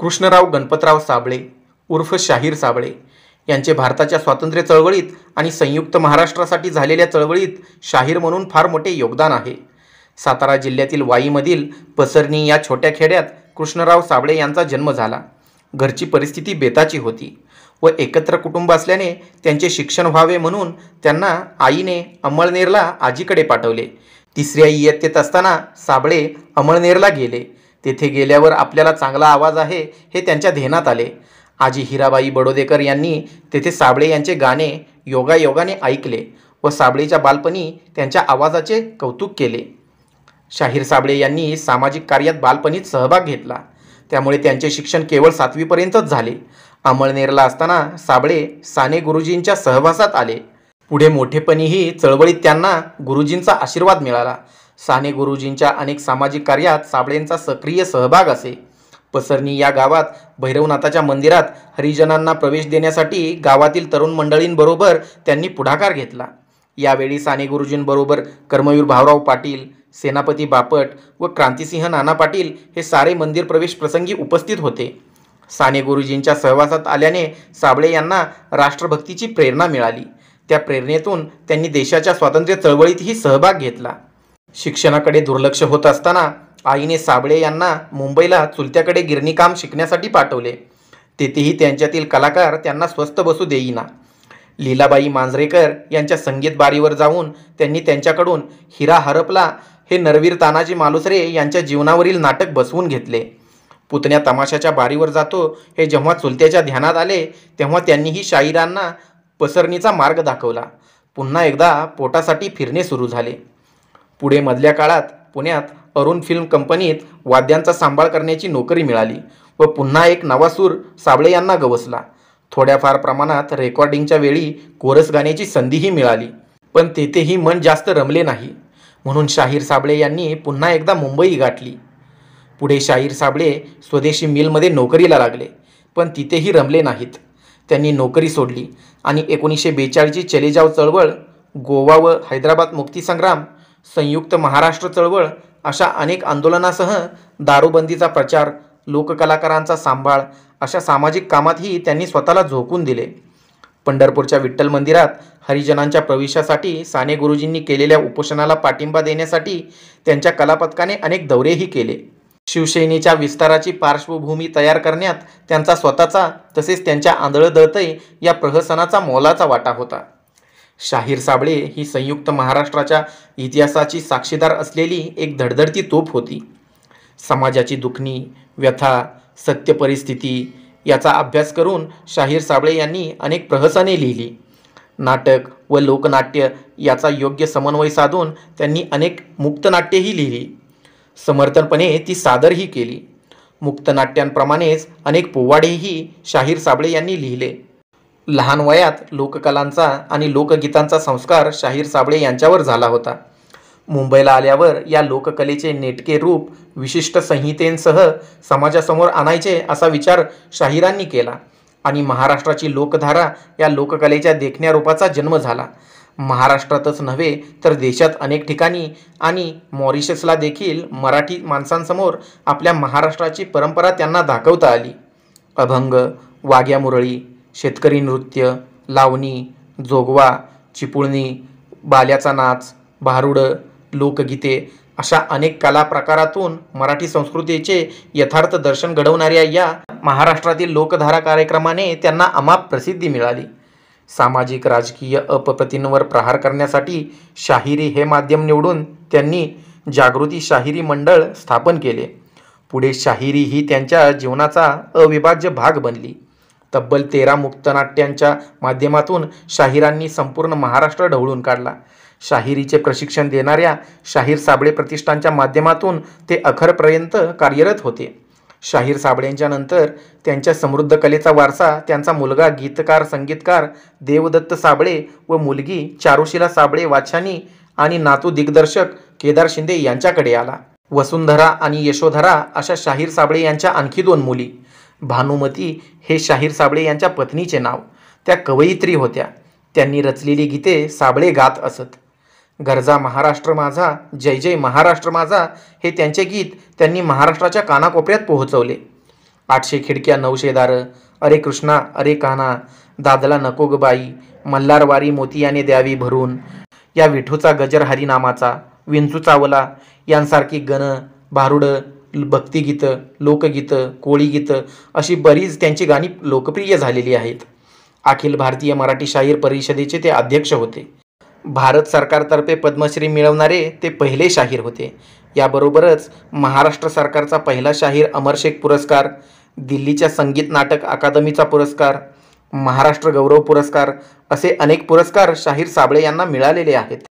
कृष्णराव गणपतराव साबळे उर्फ शाहीर साबळे यांचे भारताच्या स्वातंत्र्य चळवळीत आणि संयुक्त महाराष्ट्रासाठी झालेल्या चळवळीत शाहीर म्हणून फार मोठे योगदान आहे सातारा जिल्ह्यातील वाईमधील पसरणी या छोट्या खेड्यात कृष्णराव साबळे यांचा जन्म झाला घरची परिस्थिती बेताची होती व एकत्र कुटुंब असल्याने त्यांचे शिक्षण व्हावे म्हणून त्यांना आईने अमळनेरला आजीकडे पाठवले तिसऱ्या इयत्तेत असताना साबळे अमळनेरला गेले तेथे गेल्यावर आपल्याला चांगला आवाज आहे हे त्यांच्या ध्येनात आले आजी हिराबाई बडोदेकर यांनी तेथे साबळे यांचे गाणे योगायोगाने ऐकले व साबळेच्या बालपणी त्यांच्या आवाजाचे कौतुक केले शाहीर साबळे यांनी सामाजिक कार्यात बालपणीत सहभाग घेतला त्यामुळे त्यांचे शिक्षण केवळ सातवीपर्यंतच झाले अमळनेरला असताना साबळे साने गुरुजींच्या सहवासात आले पुढे मोठेपणीही चळवळीत त्यांना गुरुजींचा आशीर्वाद मिळाला साने गुरुजींच्या अनेक सामाजिक कार्यात साबळेंचा सक्रिय सहभाग असे पसरणी या गावात भैरवनाथाच्या मंदिरात हरिजनांना प्रवेश देण्यासाठी गावातील तरुण मंडळींबरोबर त्यांनी पुढाकार घेतला यावेळी साने गुरुजींबरोबर कर्मवीर भाऊराव पाटील सेनापती बापट व क्रांतिसिंह नाना पाटील हे सारे मंदिर प्रवेश प्रसंगी उपस्थित होते साने गुरुजींच्या सहवासात आल्याने साबळे यांना राष्ट्रभक्तीची प्रेरणा मिळाली त्या प्रेरणेतून त्यांनी देशाच्या स्वातंत्र्य चळवळीतही सहभाग घेतला शिक्षणाकडे दुर्लक्ष होत असताना आईने साबळे यांना मुंबईला चुलत्याकडे गिरणीकाम शिकण्यासाठी पाठवले तेथेही त्यांच्यातील कलाकार त्यांना स्वस्त बसू देईना लीलाबाई मांजरेकर यांच्या संगीत बारीवर जाऊन त्यांनी त्यांच्याकडून हिरा हरपला हे नरवीर तानाजी मालुसरे यांच्या जीवनावरील नाटक बसवून घेतले पुतण्या तमाशाच्या बारीवर जातो हे जेव्हा चुलत्याच्या ध्यानात आले तेव्हा त्यांनीही शाहिरांना पसरणीचा मार्ग दाखवला पुन्हा एकदा पोटासाठी फिरणे सुरू झाले पुढे मधल्या काळात पुण्यात अरुण फिल्म कंपनीत वाद्यांचा सांभाळ करण्याची नोकरी मिळाली व पुन्हा एक नवा सूर साबळे यांना गवसला थोड्याफार प्रमाणात रेकॉर्डिंगच्या वेळी कोरस गाण्याची संधीही मिळाली पण तेथेही मन जास्त रमले नाही म्हणून शाहीर साबळे यांनी पुन्हा एकदा मुंबई गाठली पुढे शाहीर साबळे स्वदेशी मिलमध्ये नोकरीला लागले पण तिथेही रमले नाहीत त्यांनी नोकरी सोडली आणि एकोणीसशे बेचाळीसची चलेजाव चळवळ गोवा व हैदराबाद मुक्तीसंग्राम संयुक्त महाराष्ट्र चळवळ अशा अनेक आंदोलनासह दारूबंदीचा प्रचार लोककलाकारांचा सांभाळ अशा सामाजिक कामातही त्यांनी स्वतःला झोकून दिले पंढरपूरच्या विठ्ठल मंदिरात हरिजनांच्या प्रवेशासाठी साने गुरुजींनी केलेल्या उपोषणाला पाठिंबा देण्यासाठी त्यांच्या कलापथकाने अनेक दौरेही केले शिवसेनेच्या विस्ताराची पार्श्वभूमी तयार करण्यात त्यांचा स्वतःचा तसेच त्यांच्या आंधळदळतय दळतय या प्रहसनाचा मोलाचा वाटा होता शाहीर साबळे ही संयुक्त महाराष्ट्राच्या इतिहासाची साक्षीदार असलेली एक धडधडती तोफ होती समाजाची दुखणी व्यथा सत्य परिस्थिती याचा अभ्यास करून शाहीर साबळे यांनी अनेक प्रहसाने लिहिली नाटक व लोकनाट्य याचा योग्य समन्वय साधून त्यांनी अनेक मुक्तनाट्येही लिहिली समर्थनपणे ती सादरही केली मुक्तनाट्यांप्रमाणेच अनेक पोवाडेही शाहीर साबळे यांनी लिहिले लहान वयात लोककलांचा आणि लोकगीतांचा संस्कार शाहीर साबळे यांच्यावर झाला होता मुंबईला आल्यावर या लोककलेचे नेटके रूप विशिष्ट संहितेंसह समाजासमोर आणायचे असा विचार शाहिरांनी केला आणि महाराष्ट्राची लोकधारा या लोककलेच्या देखण्या रूपाचा जन्म झाला महाराष्ट्रातच नव्हे तर देशात अनेक ठिकाणी आणि मॉरिशसला देखील मराठी माणसांसमोर आपल्या महाराष्ट्राची परंपरा त्यांना दाखवता आली अभंग वाघ्या मुरळी शेतकरी नृत्य लावणी जोगवा चिपुळणी बाल्याचा नाच भारुडं लोकगीते अशा अनेक कला प्रकारातून मराठी संस्कृतीचे यथार्थ दर्शन घडवणाऱ्या या महाराष्ट्रातील लोकधारा कार्यक्रमाने त्यांना अमाप प्रसिद्धी मिळाली सामाजिक राजकीय अपप्रतींवर प्रहार करण्यासाठी शाहिरी हे माध्यम निवडून त्यांनी जागृती शाहिरी मंडळ स्थापन केले पुढे शाहिरी ही त्यांच्या जीवनाचा अविभाज्य भाग बनली तब्बल तेरा मुक्तनाट्यांच्या माध्यमातून शाहिरांनी संपूर्ण महाराष्ट्र ढवळून काढला शाहिरीचे प्रशिक्षण देणाऱ्या शाहीर साबळे प्रतिष्ठानच्या माध्यमातून ते अखरपर्यंत कार्यरत होते शाहीर साबळेंच्या नंतर त्यांच्या समृद्ध कलेचा वारसा त्यांचा मुलगा गीतकार संगीतकार देवदत्त साबळे व मुलगी चारुशिला साबळे वाछानी आणि नातू दिग्दर्शक केदार शिंदे यांच्याकडे आला वसुंधरा आणि यशोधरा अशा शाहीर साबळे यांच्या आणखी दोन मुली भानुमती हे शाहीर साबळे यांच्या पत्नीचे नाव त्या कवयित्री होत्या त्यांनी रचलेली गीते साबळे गात असत गरजा महाराष्ट्र माझा जय जय महाराष्ट्र माझा हे त्यांचे गीत त्यांनी महाराष्ट्राच्या कानाकोपऱ्यात पोहोचवले आठशे खिडक्या नऊशे दारं अरे कृष्णा अरे काना दादला नको ग बाई मल्हारवारी मोतियाने द्यावी भरून या विठूचा गजर हरिनामाचा विंचू चावला यांसारखी गण भारुडं भक्तिगीतं लोकगीतं कोळीगीतं अशी बरीच त्यांची गाणी लोकप्रिय झालेली आहेत अखिल भारतीय मराठी शाहीर परिषदेचे ते अध्यक्ष होते भारत सरकारतर्फे पद्मश्री मिळवणारे ते पहिले शाहीर होते याबरोबरच महाराष्ट्र सरकारचा पहिला शाहीर अमरशेख पुरस्कार दिल्लीच्या संगीत नाटक अकादमीचा पुरस्कार महाराष्ट्र गौरव पुरस्कार असे अनेक पुरस्कार शाहीर साबळे यांना मिळालेले आहेत